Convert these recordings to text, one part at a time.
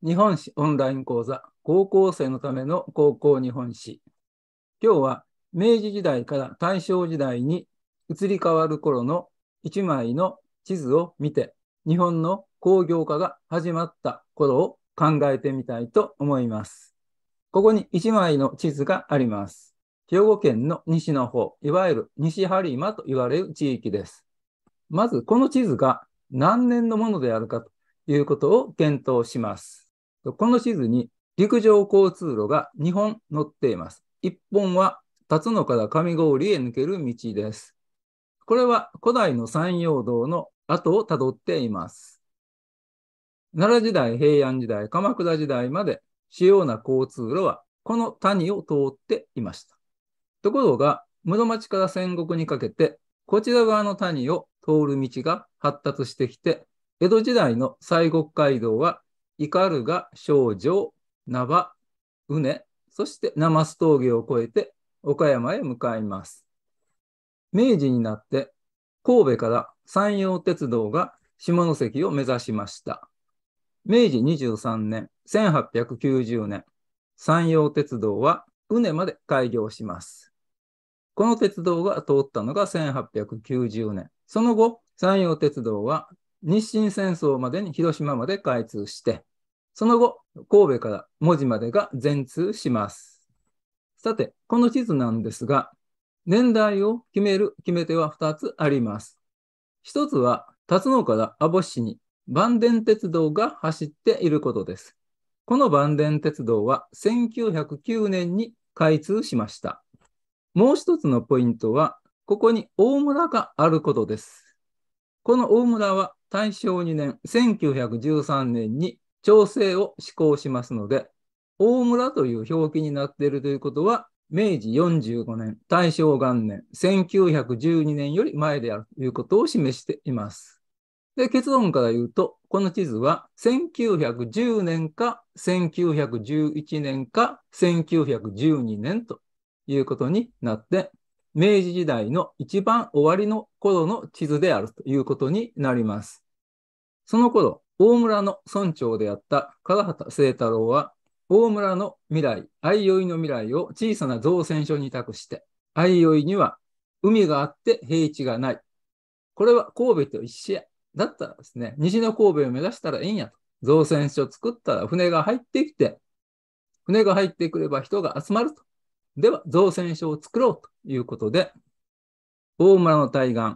日本史オンライン講座高校生のための高校日本史。今日は明治時代から大正時代に移り変わる頃の一枚の地図を見て日本の工業化が始まった頃を考えてみたいと思います。ここに一枚の地図があります。兵庫県の西の方、いわゆる西播磨と言われる地域です。まずこの地図が何年のものであるかということを検討します。この地図に陸上交通路が2本載っています。1本は辰野から上郡へ抜ける道です。これは古代の山陽道の跡をたどっています。奈良時代、平安時代、鎌倉時代まで主要な交通路はこの谷を通っていました。ところが、室町から戦国にかけて、こちら側の谷を通る道が発達してきて、江戸時代の西国街道は怒るが少女、名場、うそして生須峠を越えて岡山へ向かいます。明治になって神戸から山陽鉄道が下関を目指しました。明治23年、1890年、山陽鉄道は宇まで開業します。この鉄道が通ったのが1890年。その後、山陽鉄道は日清戦争までに広島まで開通して、その後、神戸から文字までが全通します。さて、この地図なんですが、年代を決める決め手は2つあります。1つは、辰野から網干市に万電鉄道が走っていることです。この万電鉄道は1909年に開通しました。もう1つのポイントは、ここに大村があることです。この大村は大正2年、1913年に調整を施行しますので、大村という表記になっているということは、明治45年、大正元年、1912年より前であるということを示しています。で、結論から言うと、この地図は1910年か1911年か1912年ということになって、明治時代の一番終わりの頃の地図であるということになります。その頃、大村の村長であった唐畑清太郎は、大村の未来、相生の未来を小さな造船所に託して、相生には海があって平地がない。これは神戸と一緒や。だったらですね、西の神戸を目指したらいいんやと。造船所作ったら船が入ってきて、船が入ってくれば人が集まると。では、造船所を作ろうということで、大村の対岸、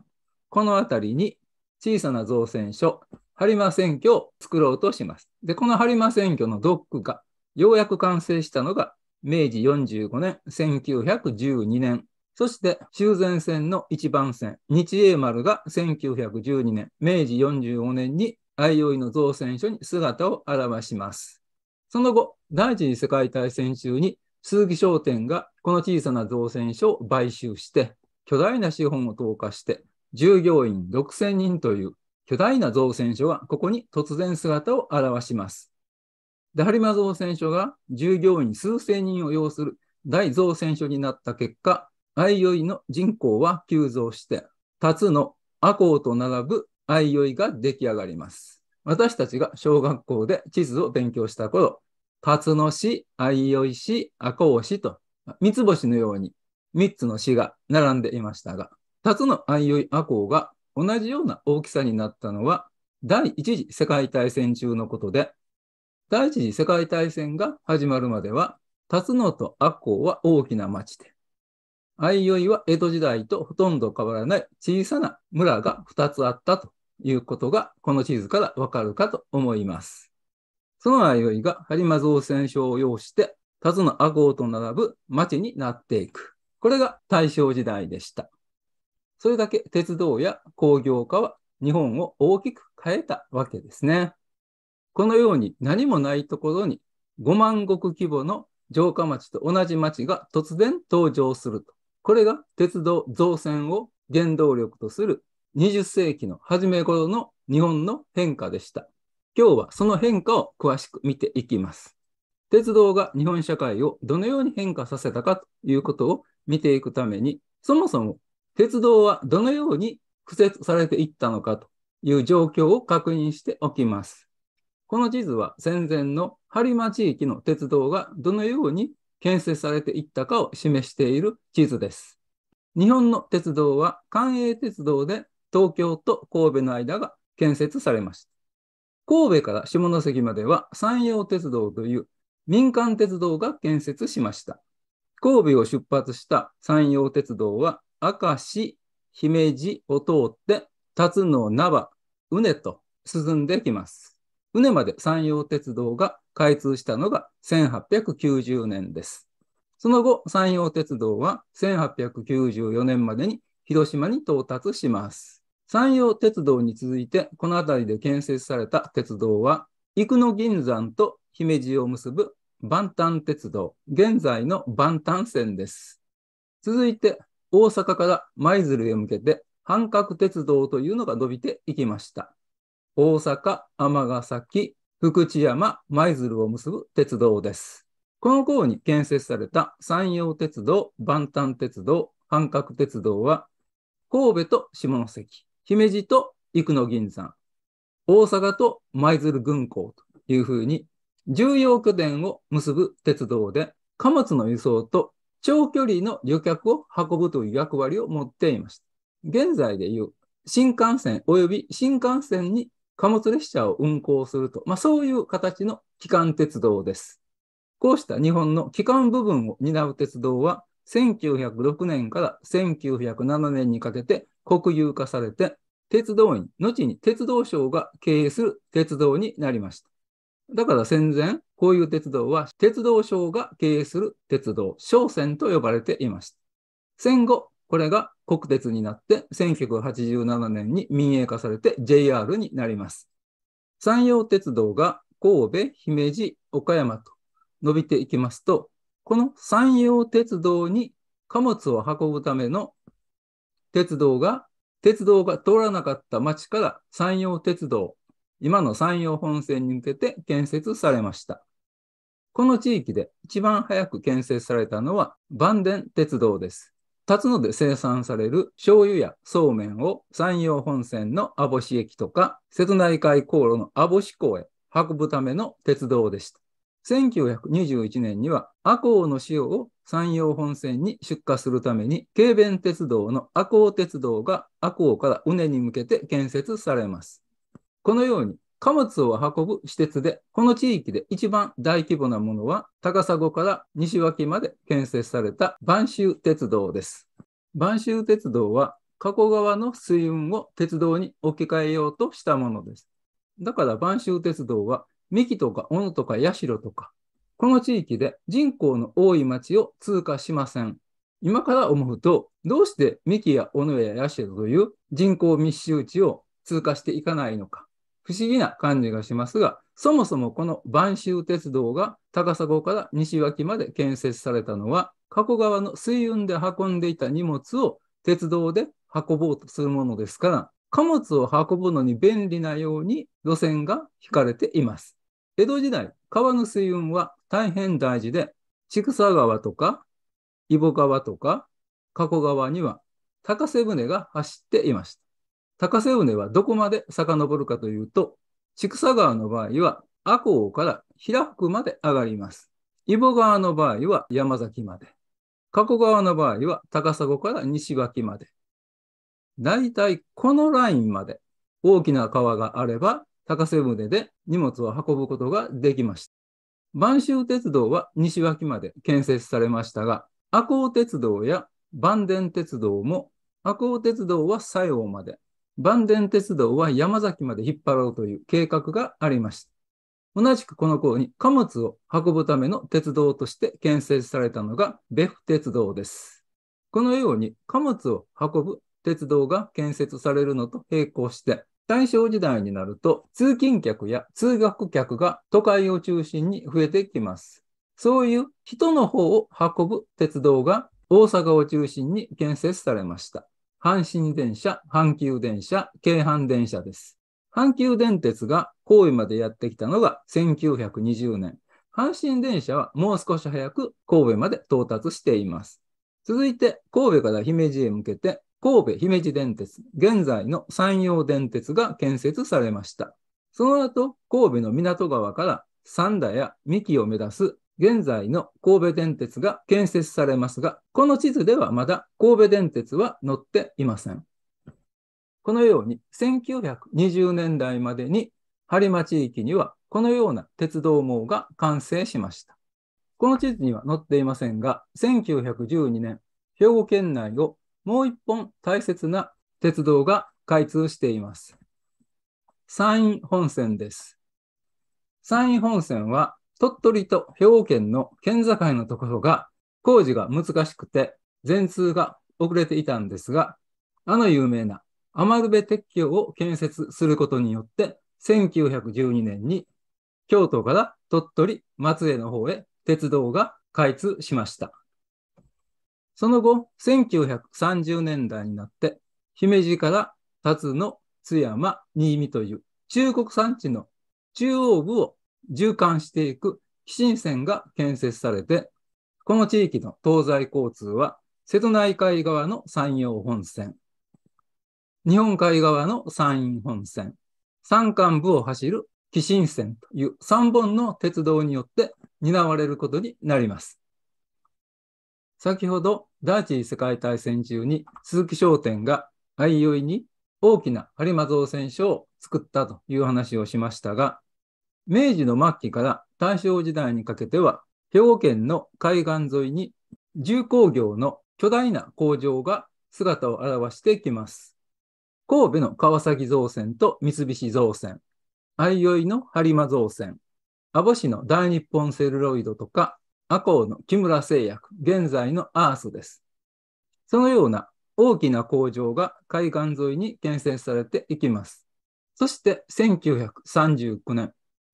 この辺りに小さな造船所、播磨選挙を作ろうとします。で、この播磨選挙のドックがようやく完成したのが明治45年、1912年。そして修繕戦の一番線、日英丸が1912年、明治45年に相生の造船所に姿を現します。その後、第一次世界大戦中に鈴木商店がこの小さな造船所を買収して、巨大な資本を投下して、従業員6000人という巨大な造船所がここに突然姿を現します。ダハリマ造船所が従業員数千人を要する大造船所になった結果、相生の人口は急増して、タツのアコウと並ぶ相生が出来上がります。私たちが小学校で地図を勉強した頃、タツの市、相生市、アコウ市と、三つ星のように3つの市が並んでいましたが、タツの相生アコウが同じような大きさになったのは第一次世界大戦中のことで、第一次世界大戦が始まるまでは、辰野と阿公は大きな町で、相生は江戸時代とほとんど変わらない小さな村が2つあったということが、この地図からわかるかと思います。その相生が播磨造船所を要して、辰野阿公と並ぶ町になっていく。これが大正時代でした。それだけ鉄道や工業化は日本を大きく変えたわけですね。このように何もないところに5万石規模の城下町と同じ町が突然登場すると。これが鉄道造船を原動力とする20世紀の初め頃の日本の変化でした。今日はその変化を詳しく見ていきます。鉄道が日本社会をどのように変化させたかということを見ていくために、そもそも鉄道はどのように敷設されていったのかという状況を確認しておきます。この地図は戦前の播磨地域の鉄道がどのように建設されていったかを示している地図です。日本の鉄道は関営鉄道で東京と神戸の間が建設されました。神戸から下関までは山陽鉄道という民間鉄道が建設しました。神戸を出発した山陽鉄道は明石、姫路を通って、辰野、那覇、宇根と進んできます。宇根まで山陽鉄道が開通したのが1890年です。その後、山陽鉄道は1894年までに広島に到達します。山陽鉄道に続いて、この辺りで建設された鉄道は、生野銀山と姫路を結ぶ万端鉄道、現在の万端線です。続いて、大阪から舞鶴へ向けて半角鉄道というのが伸びていきました。大阪、尼崎、福知山、舞鶴を結ぶ鉄道です。この頃に建設された山陽鉄道、万端鉄道、半角鉄道は、神戸と下関、姫路と生野銀山、大阪と舞鶴軍港というふうに、重要拠点を結ぶ鉄道で、貨物の輸送と長距離の旅客を運ぶという役割を持っていました。現在でいう新幹線及び新幹線に貨物列車を運行すると、まあ、そういう形の基幹鉄道です。こうした日本の基幹部分を担う鉄道は、1906年から1907年にかけて国有化されて、鉄道員、後に鉄道省が経営する鉄道になりました。だから戦前、こういう鉄道は鉄道省が経営する鉄道、商船と呼ばれていました。戦後、これが国鉄になって1987年に民営化されて JR になります。山陽鉄道が神戸、姫路、岡山と伸びていきますと、この山陽鉄道に貨物を運ぶための鉄道が、鉄道が通らなかった町から山陽鉄道、今の山陽本線に向けて建設されました。この地域で一番早く建設されたのは万電鉄道です。辰野で生産される醤油やそうめんを山陽本線の網干駅とか瀬戸内海航路の網干港へ運ぶための鉄道でした。1921年には阿光の塩を山陽本線に出荷するために京弁鉄道の阿光鉄道が阿光から畝に向けて建設されます。このように貨物を運ぶ施設で、この地域で一番大規模なものは、高砂から西脇まで建設された播州鉄道です。播州鉄道は、加古川の水運を鉄道に置き換えようとしたものです。だから播州鉄道は、三木とか小野とか社とか、この地域で人口の多い町を通過しません。今から思うと、どうして三木や小野や社という人口密集地を通過していかないのか。不思議な感じがしますが、そもそもこの播州鉄道が高砂から西脇まで建設されたのは、加古川の水運で運んでいた荷物を鉄道で運ぼうとするものですから、貨物を運ぶのに便利なように路線が引かれています。江戸時代、川の水運は大変大事で、千草川とか、伊保川とか、加古川には高瀬船が走っていました。高瀬畝はどこまで遡るかというと、千草川の場合は阿公から平福まで上がります。揖保川の場合は山崎まで。加古川の場合は高砂から西脇まで。だいたいこのラインまで大きな川があれば高瀬船で荷物を運ぶことができました。播州鉄道は西脇まで建設されましたが、赤穂鉄道や坂田鉄道も赤穂鉄道は西欧まで、万電鉄道は山崎まで引っ張ろうという計画がありました。同じくこの頃に貨物を運ぶための鉄道として建設されたのが別府鉄道です。このように貨物を運ぶ鉄道が建設されるのと並行して、大正時代になると通勤客や通学客が都会を中心に増えてきます。そういう人の方を運ぶ鉄道が大阪を中心に建設されました。阪神電車、阪急電車、京阪電車です。阪急電鉄が神戸までやってきたのが1920年。阪神電車はもう少し早く神戸まで到達しています。続いて、神戸から姫路へ向けて、神戸姫路電鉄、現在の山陽電鉄が建設されました。その後、神戸の港川から三田や三木を目指す現在の神戸電鉄が建設されますが、この地図ではまだ神戸電鉄は載っていません。このように1920年代までに播磨地域にはこのような鉄道網が完成しました。この地図には載っていませんが、1912年、兵庫県内をもう一本大切な鉄道が開通しています。山陰本線です。山陰本線は鳥取と兵庫県の県境のところが工事が難しくて全通が遅れていたんですが、あの有名な余部鉄橋を建設することによって、1912年に京都から鳥取、松江の方へ鉄道が開通しました。その後、1930年代になって、姫路から辰野、津山、新見という中国山地の中央部を循環していく寄進線が建設されて、この地域の東西交通は瀬戸内海側の山陽本線、日本海側の山陰本線、山間部を走る寄進線という3本の鉄道によって担われることになります。先ほど第一次世界大戦中に鈴木商店が相生に大きな有馬造船所を作ったという話をしましたが、明治の末期から大正時代にかけては、兵庫県の海岸沿いに重工業の巨大な工場が姿を現していきます。神戸の川崎造船と三菱造船、相生の播磨造船、阿保市の大日本セルロイドとか、赤穂の木村製薬、現在のアースです。そのような大きな工場が海岸沿いに建設されていきます。そして1939年、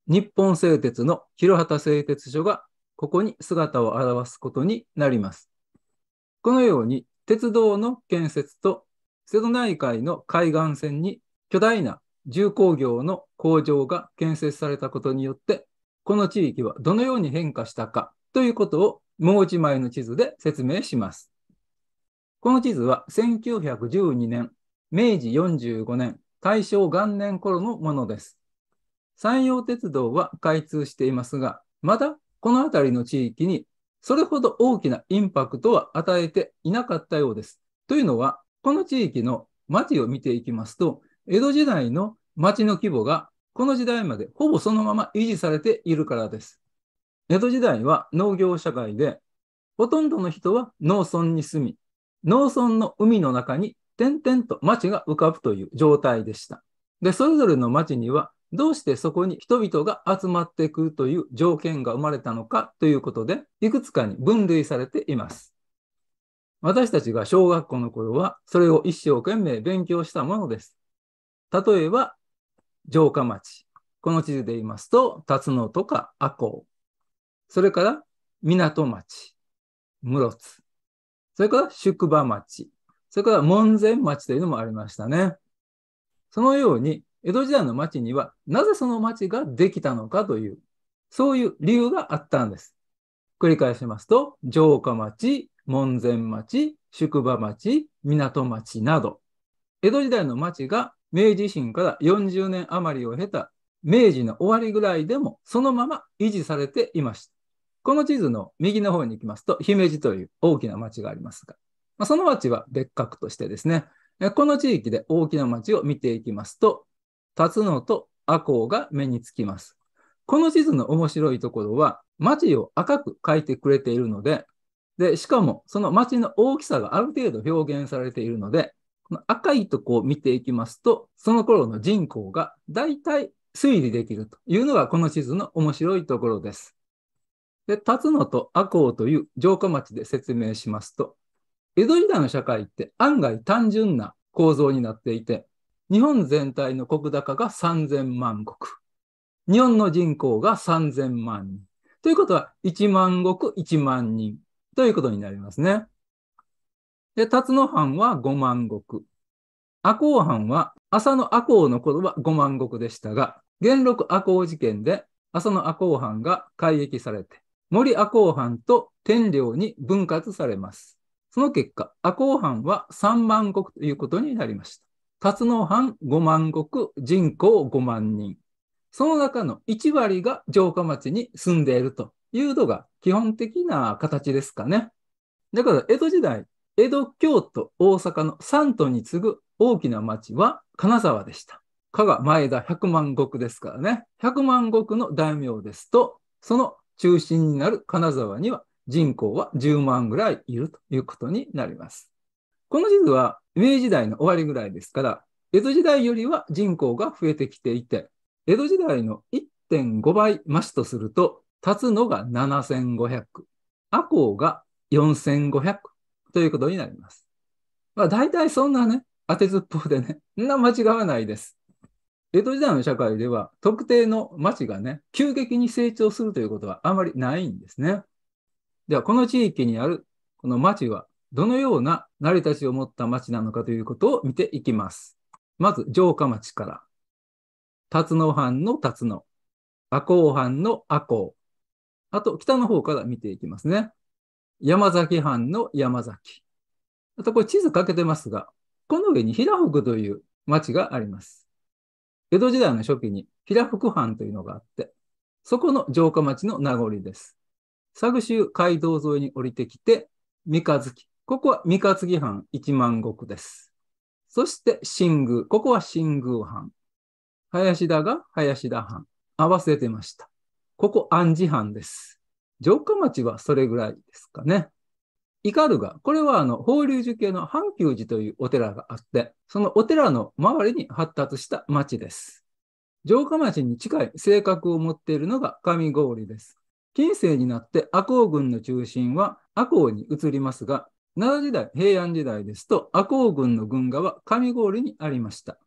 日本製鉄の広畑製鉄所がここに姿を現すことになります。このように鉄道の建設と瀬戸内海の海岸線に巨大な重工業の工場が建設されたことによってこの地域はどのように変化したかということをもう一枚の地図で説明します。この地図は1912年、明治45年、大正元年頃のものです。山陽鉄道は開通していますが、まだこの辺りの地域にそれほど大きなインパクトは与えていなかったようです。というのは、この地域の町を見ていきますと、江戸時代の町の規模がこの時代までほぼそのまま維持されているからです。江戸時代は農業社会で、ほとんどの人は農村に住み、農村の海の中に点々と町が浮かぶという状態でした。で、それぞれの町にはどうしてそこに人々が集まっていくという条件が生まれたのかということで、いくつかに分類されています。私たちが小学校の頃は、それを一生懸命勉強したものです。例えば、城下町。この地図で言いますと、辰野とか赤穂。それから、港町、室津。それから、宿場町。それから、門前町というのもありましたね。そのように、江戸時代の町にはなぜその町ができたのかという、そういう理由があったんです。繰り返しますと、城下町、門前町、宿場町、港町など、江戸時代の町が明治維新から40年余りを経た明治の終わりぐらいでもそのまま維持されていました。この地図の右の方に行きますと、姫路という大きな町がありますが、まあ、その町は別格としてですね、この地域で大きな町を見ていきますと、立つのと赤穂が目につきます。この地図の面白いところは、町を赤く描いてくれているので、で、しかもその町の大きさがある程度表現されているので、この赤いとこを見ていきますと、その頃の人口が大体推理できるというのがこの地図の面白いところです。で、辰野と赤穂という城下町で説明しますと、江戸時代の社会って案外単純な構造になっていて、日本全体の国高が3000万国。日本の人口が3000万人。ということは、1万国1万人ということになりますね。で、辰野藩は5万石。赤穂藩は、浅野赤穂の頃は5万石でしたが、元禄赤穂事件で浅野赤穂藩が改易されて、森赤穂藩と天領に分割されます。その結果、赤穂藩は3万石ということになりました。辰野藩5万石、人口5万人。その中の1割が城下町に住んでいるというのが基本的な形ですかね。だから江戸時代、江戸、京都、大阪の3都に次ぐ大きな町は金沢でした。加賀前田百万石ですからね。百万石の大名ですと、その中心になる金沢には人口は10万ぐらいいるということになります。この地図は明治代の終わりぐらいですから、江戸時代よりは人口が増えてきていて、江戸時代の1.5倍増しとすると、立つのが7500、阿公が4500ということになります。まあ大体そんなね、当てずっぽうでね、んな間違わないです。江戸時代の社会では特定の町がね、急激に成長するということはあまりないんですね。では、この地域にあるこの町はどのような成り立ちを持った町なのかということを見ていきます。まず、城下町から。辰野藩の辰野、赤穂藩の赤穂。あと、北の方から見ていきますね。山崎藩の山崎。あと、これ地図かけてますが、この上に平福という町があります。江戸時代の初期に平福藩というのがあって、そこの城下町の名残です。佐久州街道沿いに降りてきて、三日月、ここは三日月藩一万石です。そして新宮、ここは新宮藩。林田が林田藩。合わせてました。ここ安治藩です。城下町はそれぐらいですかね。イカルガ、これはあの、法隆寺系の阪急寺というお寺があって、そのお寺の周りに発達した町です。城下町に近い性格を持っているのが上郡です。近世になって赤穂軍の中心は赤穂に移りますが、奈良時代、平安時代ですと、赤穂軍の軍がは上郡にありました。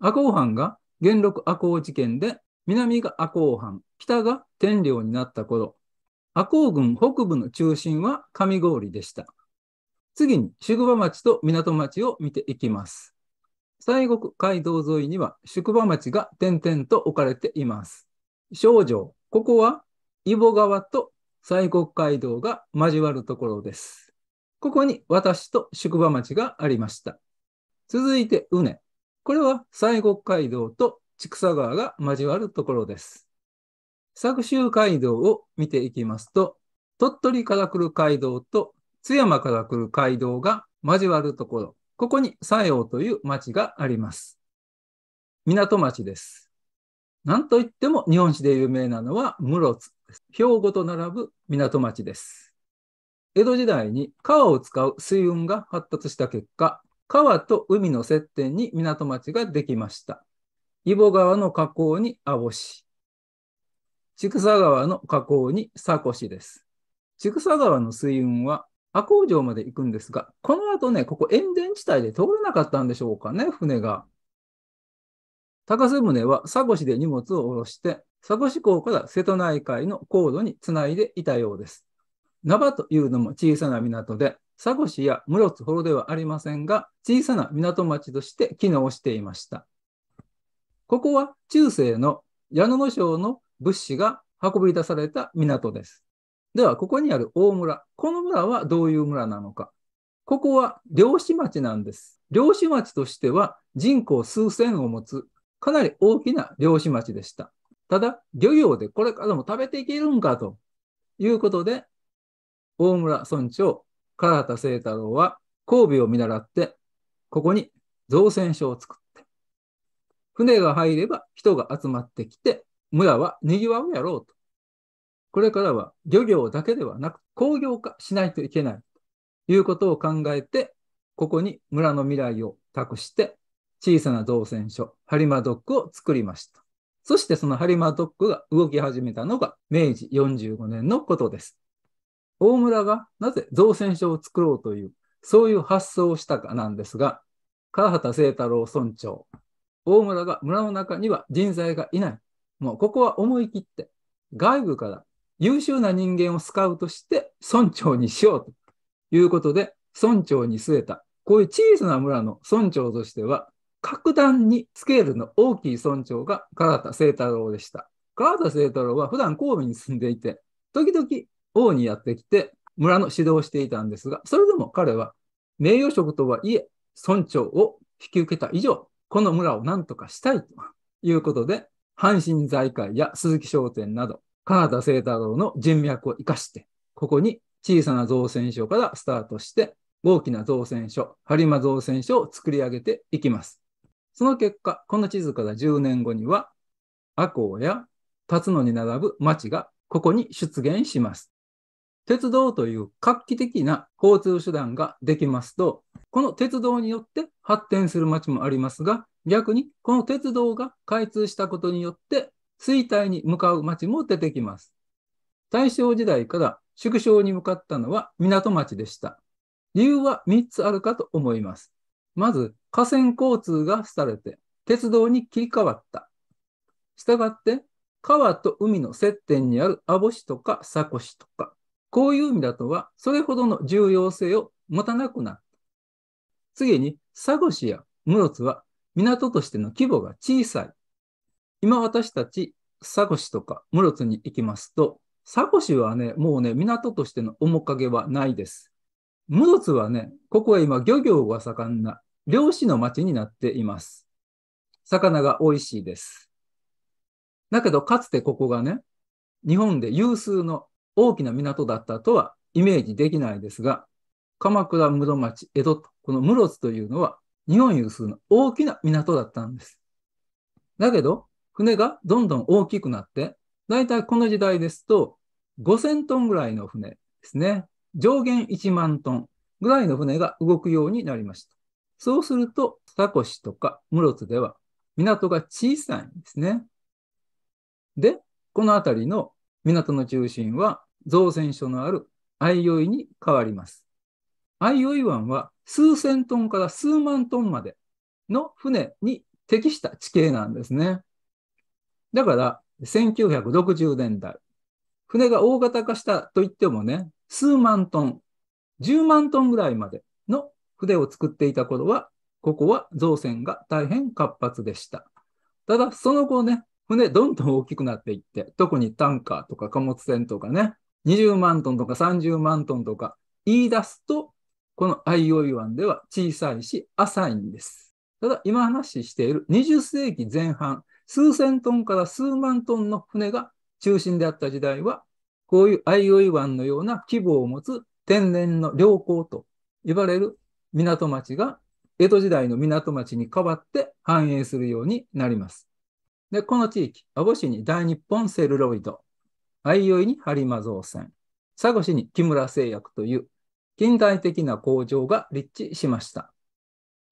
赤穂藩が元禄赤穂事件で、南が赤穂藩、北が天領になった頃、赤穂軍北部の中心は上郡でした。次に宿場町と港町を見ていきます。西国街道沿いには宿場町が点々と置かれています。少女、ここは伊保川と西国街道が交わるところです。ここに私と宿場町がありました。続いて、うね。これは西国街道と千草川が交わるところです。作州街道を見ていきますと、鳥取から来る街道と津山から来る街道が交わるところ、ここに西洋という町があります。港町です。なんといっても日本史で有名なのは室津、兵庫と並ぶ港町です。江戸時代に川を使う水運が発達した結果、川と海の接点に港町ができました。揖保川の河口に網市、千草川の河口に佐古市です。千草川の水運は赤工城まで行くんですが、この後ね、ここ塩田地帯で通れなかったんでしょうかね、船が。高瀬船は佐古市で荷物を下ろして、佐古市港から瀬戸内海の航路につないでいたようです。名バというのも小さな港で、佐護市や室津ほどではありませんが、小さな港町として機能していました。ここは中世の矢野省の物資が運び出された港です。では、ここにある大村。この村はどういう村なのか。ここは漁師町なんです。漁師町としては人口数千を持つかなり大きな漁師町でした。ただ、漁業でこれからも食べていけるんかということで、大村村長、唐畑清太郎は神戸を見習って、ここに造船所を作って、船が入れば人が集まってきて、村は賑わうやろうと。これからは漁業だけではなく工業化しないといけないということを考えて、ここに村の未来を託して小さな造船所、ハリマドックを作りました。そしてそのハリマドックが動き始めたのが明治45年のことです。大村がなぜ造船所を作ろうという、そういう発想をしたかなんですが、川畑清太郎村長、大村が村の中には人材がいない。もうここは思い切って、外部から優秀な人間をスカウトして村長にしようということで、村長に据えた、こういう小さな村の村長としては、格段にスケールの大きい村長が唐田清太郎でした。唐田清太郎は普段神戸に住んでいて、時々王にやってきて村の指導をしていたんですが、それでも彼は名誉職とはいえ村長を引き受けた以上、この村を何とかしたいということで、阪神財界や鈴木商店など、金田清太郎の人脈を生かして、ここに小さな造船所からスタートして、大きな造船所、播磨造船所を作り上げていきます。その結果、この地図から10年後には、赤穂や辰野に並ぶ町がここに出現します。鉄道という画期的な交通手段ができますと、この鉄道によって発展する街もありますが、逆にこの鉄道が開通したことによって衰退に向かう町も出てきます。大正時代から縮小に向かったのは港町でした。理由は3つあるかと思います。まず、河川交通が廃れて、鉄道に切り替わった。したがって、川と海の接点にある網干とかサコとか、こういう意味だとは、それほどの重要性を持たなくなった。次に、佐護市や室津は港としての規模が小さい。今私たち、佐護市とか室津に行きますと、佐護市はね、もうね、港としての面影はないです。室津はね、ここは今漁業が盛んな漁師の町になっています。魚が美味しいです。だけど、かつてここがね、日本で有数の大きな港だったとはイメージできないですが、鎌倉室町、江戸と、この室津というのは日本有数の大きな港だったんです。だけど、船がどんどん大きくなって、だいたいこの時代ですと、5000トンぐらいの船ですね。上限1万トンぐらいの船が動くようになりました。そうすると、田越とか室津では港が小さいんですね。で、この辺りの港の中心は造船所のあるオイに変わります。相生湾は数千トンから数万トンまでの船に適した地形なんですね。だから、1960年代、船が大型化したといってもね、数万トン、10万トンぐらいまでの船を作っていた頃は、ここは造船が大変活発でした。ただ、その後ね、船どんどん大きくなっていって、特にタンカーとか貨物船とかね、20万トンとか30万トンとか言い出すと、この IOE 湾では小さいし浅いんです。ただ、今話している20世紀前半、数千トンから数万トンの船が中心であった時代は、こういう IOE 湾のような規模を持つ天然の良港と言われる港町が、江戸時代の港町に代わって繁栄するようになります。で、この地域、阿保市に大日本セルロイド相生に播磨造船、佐護市に木村製薬という近代的な工場が立地しました。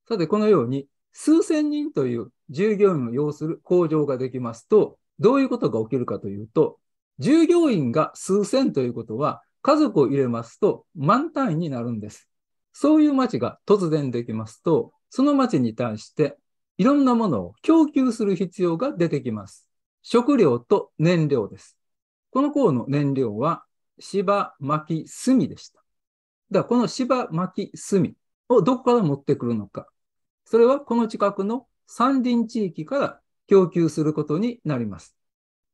さて、このように数千人という従業員を要する工場ができますと、どういうことが起きるかというと、従業員が数千ということは、家族を入れますと満単位になるんです。そういう町が突然できますと、その町に対していろんなものを供給する必要が出てきます。食料と燃料です。この項の燃料は芝巻炭でした。だからこの芝巻炭をどこから持ってくるのか。それはこの近くの山林地域から供給することになります。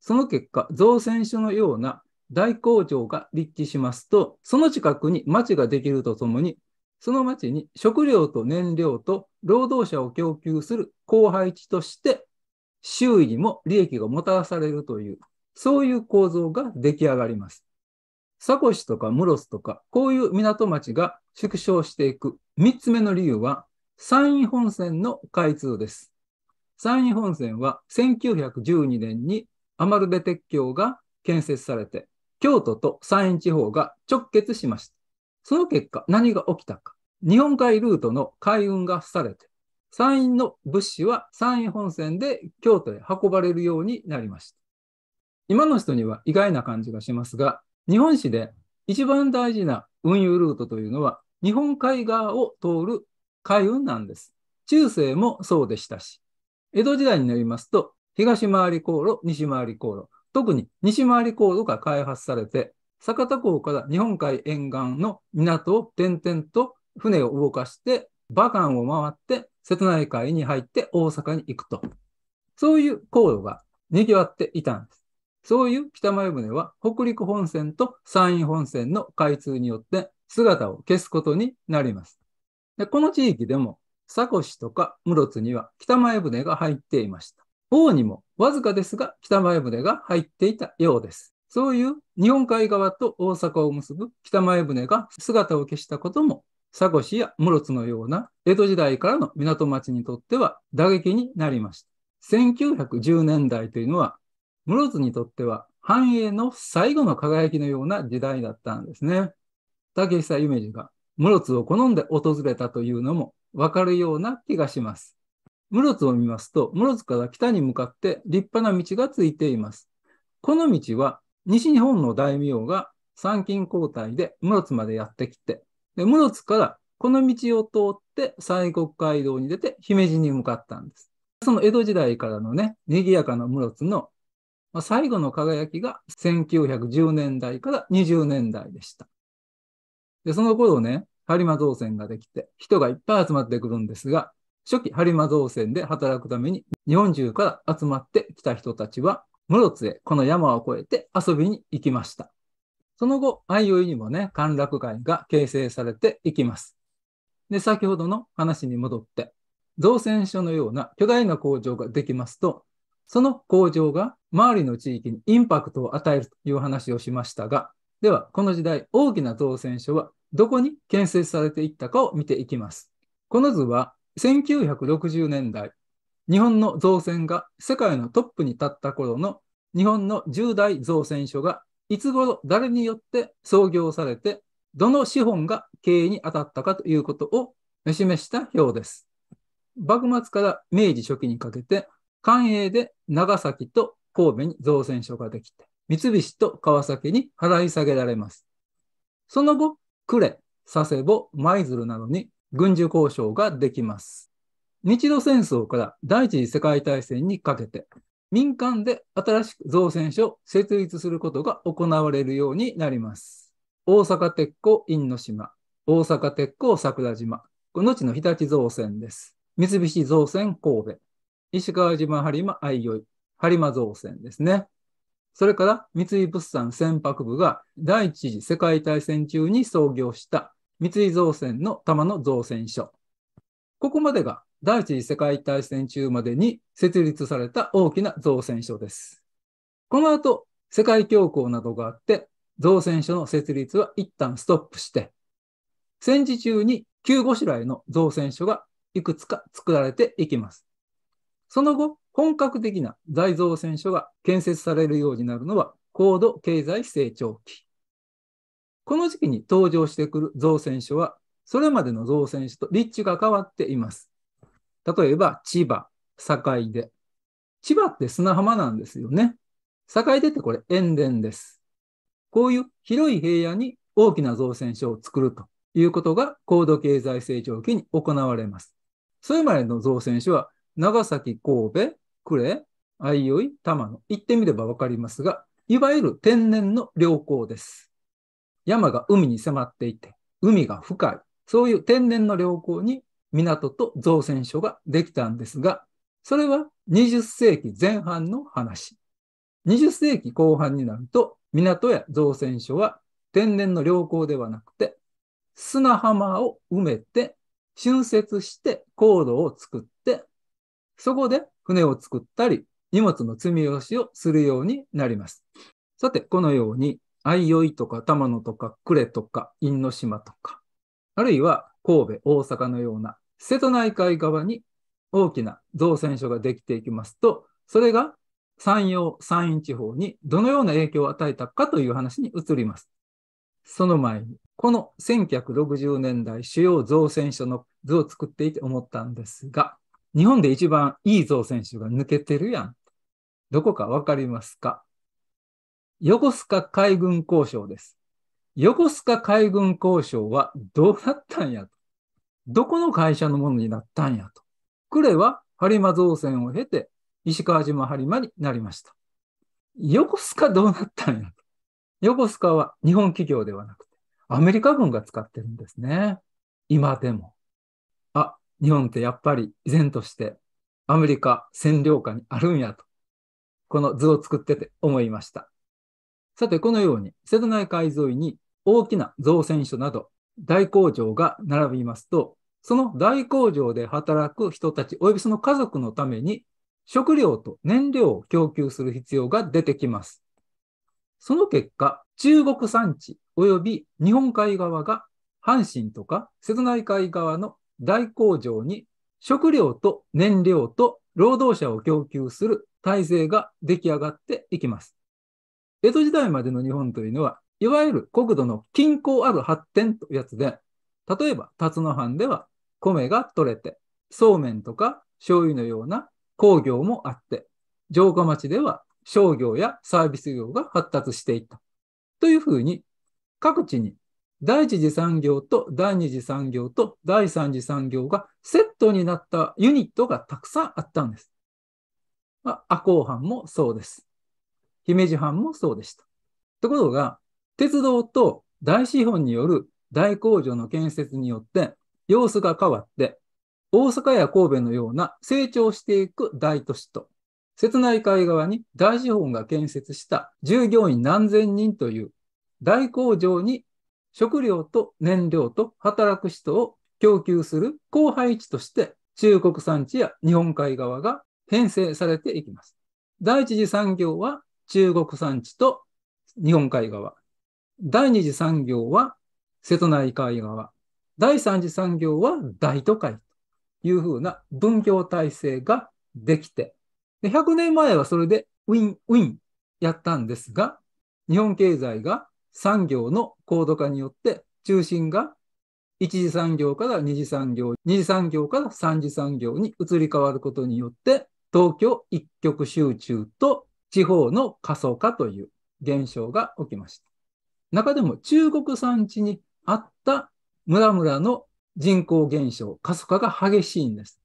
その結果、造船所のような大工場が立地しますと、その近くに町ができるとともに、その町に食料と燃料と労働者を供給する荒廃地として、周囲にも利益がもたらされるというそういう構造が出来上がります。サコシとかムロスとか、こういう港町が縮小していく3つ目の理由は、山陰本線の開通です。山陰本線は1912年にアマルベ鉄橋が建設されて、京都と山陰地方が直結しました。その結果、何が起きたか。日本海ルートの海運がされて、山陰の物資は山陰本線で京都へ運ばれるようになりました。今の人には意外な感じがしますが、日本史で一番大事な運輸ルートというのは、日本海側を通る海運なんです。中世もそうでしたし、江戸時代になりますと、東回り航路、西回り航路、特に西回り航路が開発されて、酒田港から日本海沿岸の港を点々と船を動かして、馬漢を回って瀬戸内海に入って大阪に行くと。そういう航路が賑わっていたんです。そういう北前船は北陸本線と山陰本線の開通によって姿を消すことになります。でこの地域でも佐古市とか室津には北前船が入っていました。王にもわずかですが北前船が入っていたようです。そういう日本海側と大阪を結ぶ北前船が姿を消したことも佐古市や室津のような江戸時代からの港町にとっては打撃になりました。1910年代というのは室津にとっては繁栄の最後の輝きのような時代だったんですね。竹久夢二が室津を好んで訪れたというのもわかるような気がします。室津を見ますと、室津から北に向かって立派な道がついています。この道は西日本の大名が参勤交代で室津までやってきて、で室津からこの道を通って西国街道に出て姫路に向かったんです。その江戸時代からのね、賑やかな室津のまあ、最後の輝きが1910年代から20年代でした。で、その頃ね、播磨造船ができて、人がいっぱい集まってくるんですが、初期播磨造船で働くために日本中から集まってきた人たちは、室津へこの山を越えて遊びに行きました。その後、相生にもね、歓楽会が形成されていきます。で、先ほどの話に戻って、造船所のような巨大な工場ができますと、その工場が周りの地域にインパクトを与えるという話をしましたが、では、この時代、大きな造船所はどこに建設されていったかを見ていきます。この図は、1960年代、日本の造船が世界のトップに立った頃の日本の10大造船所がいつ頃誰によって創業されて、どの資本が経営に当たったかということを示した表です。幕末から明治初期にかけて官営で長崎と神戸に造船所ができて、三菱と川崎に払い下げられます。その後、呉、佐世保、舞鶴などに軍需交渉ができます。日露戦争から第一次世界大戦にかけて、民間で新しく造船所を設立することが行われるようになります。大阪鉄鋼因島、大阪鉄鋼桜島、この地の日立造船です。三菱造船神戸、石川島播磨愛生、播磨造船ですね。それから三井物産船舶部が第一次世界大戦中に創業した三井造船の玉の造船所。ここまでが第一次世界大戦中までに設立された大きな造船所です。この後、世界恐慌などがあって、造船所の設立は一旦ストップして、戦時中に旧ごしらえの造船所がいくつか作られていきます。その後、本格的な財造船所が建設されるようになるのは高度経済成長期。この時期に登場してくる造船所は、それまでの造船所と立地が変わっています。例えば、千葉、境出。千葉って砂浜なんですよね。境出ってこれ塩田です。こういう広い平野に大きな造船所を作るということが高度経済成長期に行われます。それまでの造船所は長崎、神戸、呉、相生、玉野。行ってみればわかりますが、いわゆる天然の良好です。山が海に迫っていて、海が深い。そういう天然の良好に港と造船所ができたんですが、それは20世紀前半の話。20世紀後半になると、港や造船所は天然の良好ではなくて、砂浜を埋めて、浚渫して高度を作って、そこで船を作ったり、荷物の積み下ろしをするようになります。さて、このように、相生とか玉野とか呉とか因島とか、あるいは神戸、大阪のような瀬戸内海側に大きな造船所ができていきますと、それが山陽、山陰地方にどのような影響を与えたかという話に移ります。その前に、この1960年代主要造船所の図を作っていて思ったんですが、日本で一番いい造選手が抜けてるやん。どこかわかりますか横須賀海軍交渉です。横須賀海軍交渉はどうなったんやと。どこの会社のものになったんやと。呉は播磨造船を経て石川島播磨になりました。横須賀どうなったんやと。横須賀は日本企業ではなくてアメリカ軍が使ってるんですね。今でも。日本ってやっぱり依然としてアメリカ占領下にあるんやと、この図を作ってて思いました。さて、このように瀬戸内海沿いに大きな造船所など大工場が並びますと、その大工場で働く人たち及びその家族のために食料と燃料を供給する必要が出てきます。その結果、中国山地及び日本海側が阪神とか瀬戸内海側の大工場に食料と燃料と労働者を供給する体制が出来上がっていきます。江戸時代までの日本というのは、いわゆる国土の均衡ある発展というやつで、例えば辰野藩では米が取れて、そうめんとか醤油のような工業もあって、城下町では商業やサービス業が発達していった。というふうに、各地に第一次産業と第二次産業と第三次産業がセットになったユニットがたくさんあったんです。まあ、赤穂藩もそうです。姫路藩もそうでした。ところが、鉄道と大資本による大工場の建設によって様子が変わって、大阪や神戸のような成長していく大都市と、瀬内海側に大資本が建設した従業員何千人という大工場に食料と燃料と働く人を供給する後輩地として中国産地や日本海側が編成されていきます。第一次産業は中国産地と日本海側。第二次産業は瀬戸内海側。第三次産業は大都会というふうな分業体制ができて、100年前はそれでウィンウィンやったんですが、日本経済が産業の高度化によって中心が一次産業から二次産業、二次産業から三次産業に移り変わることによって東京一極集中と地方の過疎化という現象が起きました。中でも中国産地にあった村々の人口減少、過疎化が激しいんです。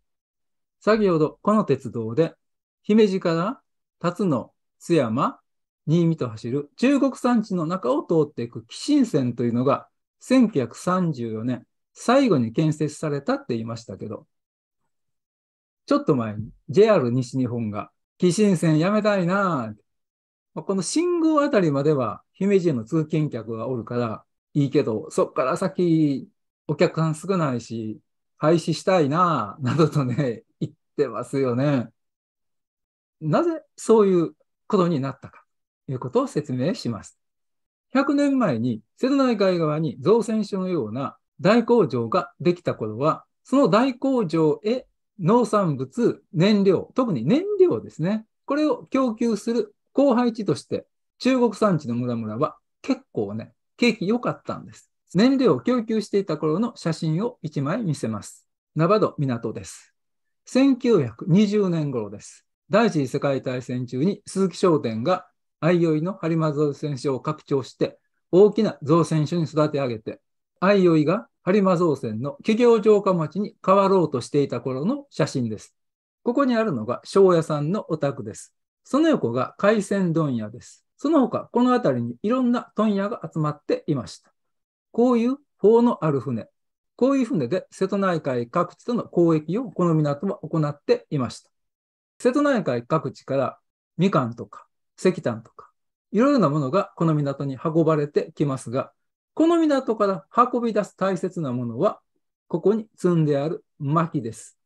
先ほどこの鉄道で姫路から辰野、津山、新見と走る中国山地の中を通っていく紀新線というのが1934年最後に建設されたって言いましたけど、ちょっと前に JR 西日本が紀新線やめたいなこの信号あたりまでは姫路への通勤客がおるからいいけど、そっから先お客さん少ないし、廃止したいななどとね、言ってますよね。なぜそういうことになったか。いうことを説明します。100年前に瀬戸内海側に造船所のような大工場ができた頃は、その大工場へ農産物、燃料、特に燃料ですね。これを供給する後配地として、中国産地の村々は結構ね、景気良かったんです。燃料を供給していた頃の写真を1枚見せます。ナバド港です。1920年頃です。第一次世界大戦中に鈴木商店が相生の播磨造船所を拡張して、大きな造船所に育て上げて、相生が播磨造船の企業城下町に変わろうとしていた頃の写真です。ここにあるのが庄屋さんのお宅です。その横が海鮮問屋です。その他、この辺りにいろんな問屋が集まっていました。こういう法のある船、こういう船で瀬戸内海各地との交易をこの港は行っていました。瀬戸内海各地からみかんとか石炭とか、いろいろなものがこの港に運ばれてきますが、この港から運び出す大切なものは、ここに積んである薪です。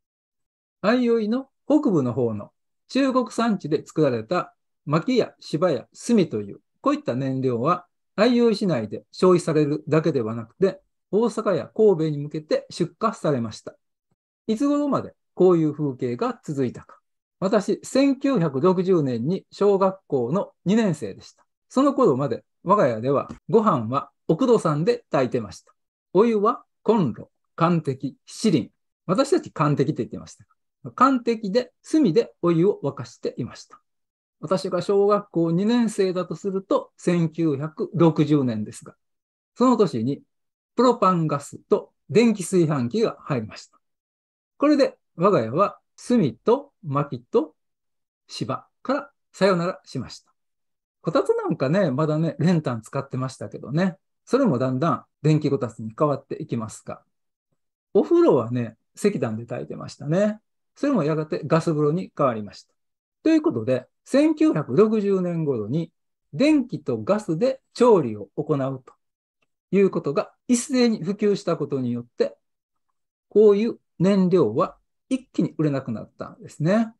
相生の北部の方の中国山地で作られた薪や芝や炭という、こういった燃料は、相生市内で消費されるだけではなくて、大阪や神戸に向けて出荷されました。いつ頃までこういう風景が続いたか。私、1960年に小学校の2年生でした。その頃まで我が家ではご飯は奥戸さんで炊いてました。お湯はコンロ、寒滴、七輪。私たち寒滴って言ってました寒滴で炭でお湯を沸かしていました。私が小学校2年生だとすると1960年ですが、その年にプロパンガスと電気炊飯器が入りました。これで我が家は隅と薪と芝からさよならしました。こたつなんかね、まだね、練炭使ってましたけどね、それもだんだん電気こたつに変わっていきますが、お風呂はね、石炭で炊いてましたね。それもやがてガス風呂に変わりました。ということで、1960年頃に電気とガスで調理を行うということが一斉に普及したことによって、こういう燃料は一気に売れなくなったんですね。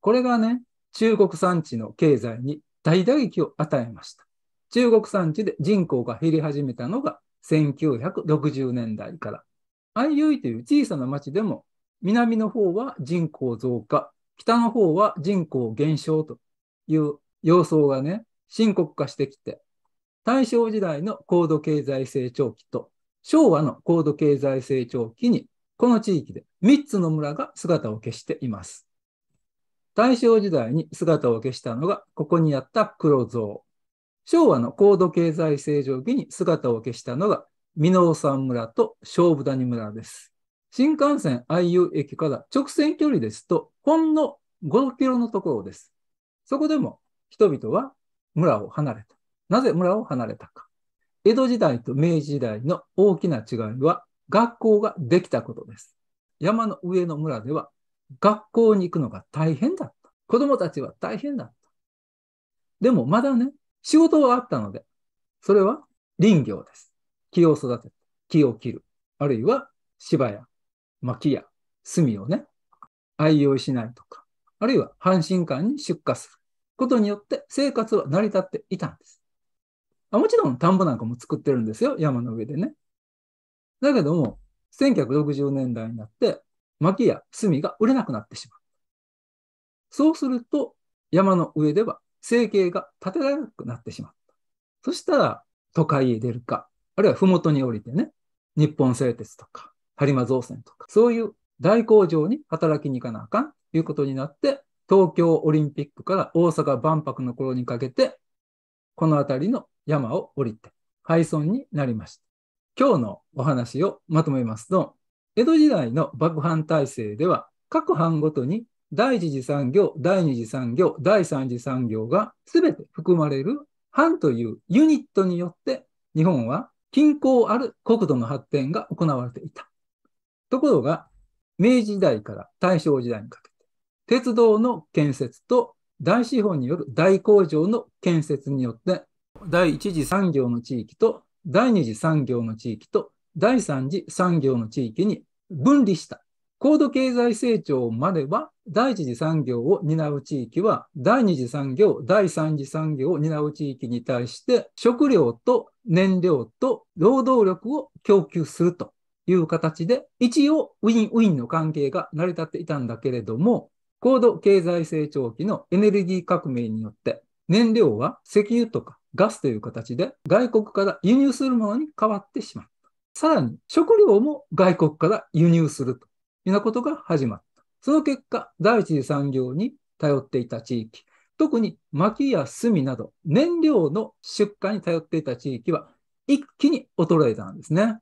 これがね、中国産地の経済に大打撃を与えました。中国産地で人口が減り始めたのが1960年代から。IUI という小さな町でも、南の方は人口増加、北の方は人口減少という様相がね、深刻化してきて、大正時代の高度経済成長期と昭和の高度経済成長期にこの地域で3つの村が姿を消しています。大正時代に姿を消したのが、ここにあった黒蔵。昭和の高度経済成長期に姿を消したのが、美濃山村と勝負谷村です。新幹線 IU 駅から直線距離ですと、ほんの5キロのところです。そこでも人々は村を離れた。なぜ村を離れたか。江戸時代と明治時代の大きな違いは、学校ができたことです。山の上の村では学校に行くのが大変だった。子供たちは大変だった。でもまだね、仕事はあったので、それは林業です。木を育てて、木を切る。あるいは芝や薪や炭をね、愛用しないとか、あるいは阪神館に出荷することによって生活は成り立っていたんです。あもちろん田んぼなんかも作ってるんですよ、山の上でね。だけども、1960年代になって、薪や炭が売れなくなってしまう。そうすると、山の上では生計が立てられなくなってしまった。そしたら、都会へ出るか、あるいは麓に降りてね、日本製鉄とか、播磨造船とか、そういう大工場に働きに行かなあかんということになって、東京オリンピックから大阪万博の頃にかけて、この辺りの山を降りて、廃村になりました。今日のお話をまとめますと、江戸時代の幕藩体制では、各藩ごとに第一次産業、第二次産業、第三次産業が全て含まれる藩というユニットによって日本は均衡ある国土の発展が行われていた。ところが、明治時代から大正時代にかけて、鉄道の建設と大資本による大工場の建設によって、第一次産業の地域と第二次産業の地域と第三次産業の地域に分離した。高度経済成長までは第一次産業を担う地域は第二次産業、第三次産業を担う地域に対して食料と燃料と労働力を供給するという形で一応ウィンウィンの関係が成り立っていたんだけれども高度経済成長期のエネルギー革命によって燃料は石油とかガスという形で外国から輸入するものに変わってしまった。さらに食料も外国から輸入するというようなことが始まった。その結果、第一次産業に頼っていた地域、特に薪や炭など燃料の出荷に頼っていた地域は一気に衰えたんですね。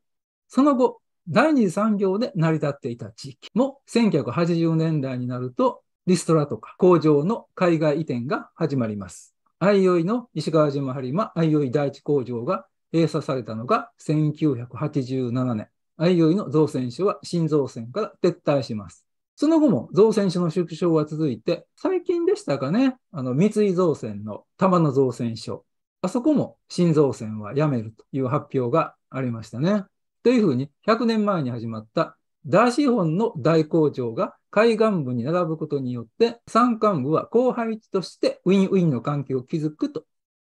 その後、第二次産業で成り立っていた地域も1980年代になるとリストラとか工場の海外移転が始まります。相生の石川島播磨相生第一工場が閉鎖されたのが1987年、相生の造船所は新造船から撤退します。その後も造船所の縮小は続いて、最近でしたかね、あの、三井造船の玉野造船所、あそこも新造船はやめるという発表がありましたね。というふうに、100年前に始まった大資本の大工場が海岸部に並ぶことによって、山間部は後輩地としてウィンウィンの関係を築くと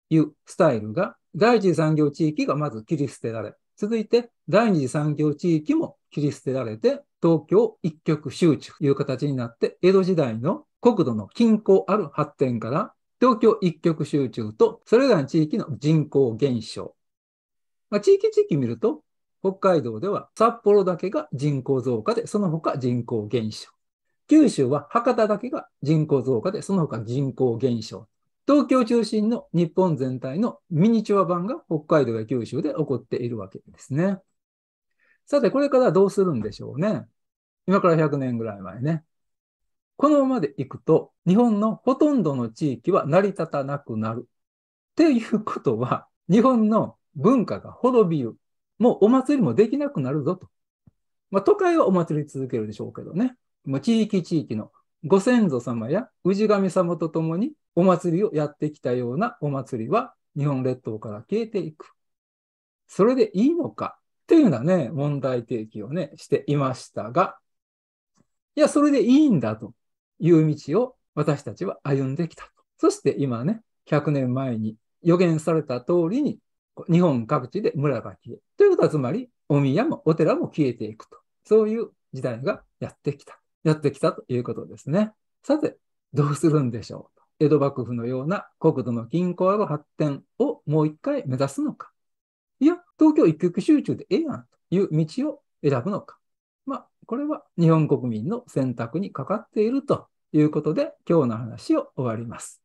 いうスタイルが、第一次産業地域がまず切り捨てられ、続いて第二次産業地域も切り捨てられて、東京一極集中という形になって、江戸時代の国土の均衡ある発展から、東京一極集中と、それらの地域の人口減少。まあ、地域地域見ると、北海道では札幌だけが人口増加で、その他人口減少。九州は博多だけが人口増加で、その他人口減少。東京中心の日本全体のミニチュア版が北海道や九州で起こっているわけですね。さて、これからどうするんでしょうね。今から100年ぐらい前ね。このままでいくと、日本のほとんどの地域は成り立たなくなる。っていうことは、日本の文化が滅びる。もうお祭りもできなくなるぞと。まあ、都会はお祭り続けるでしょうけどね。もう地域地域のご先祖様や氏神様と共にお祭りをやってきたようなお祭りは日本列島から消えていく。それでいいのかっていうようなね、問題提起をね、していましたが、いや、それでいいんだという道を私たちは歩んできた。そして今ね、100年前に予言された通りに日本各地で村が消え、ということはつまり、お宮もお寺も消えていくと。そういう時代がやってきた。やってきたということですね。さて、どうするんでしょう江戸幕府のような国土の均衡ある発展をもう一回目指すのか。いや、東京一極集中でええやんという道を選ぶのか。まあ、これは日本国民の選択にかかっているということで、今日の話を終わります。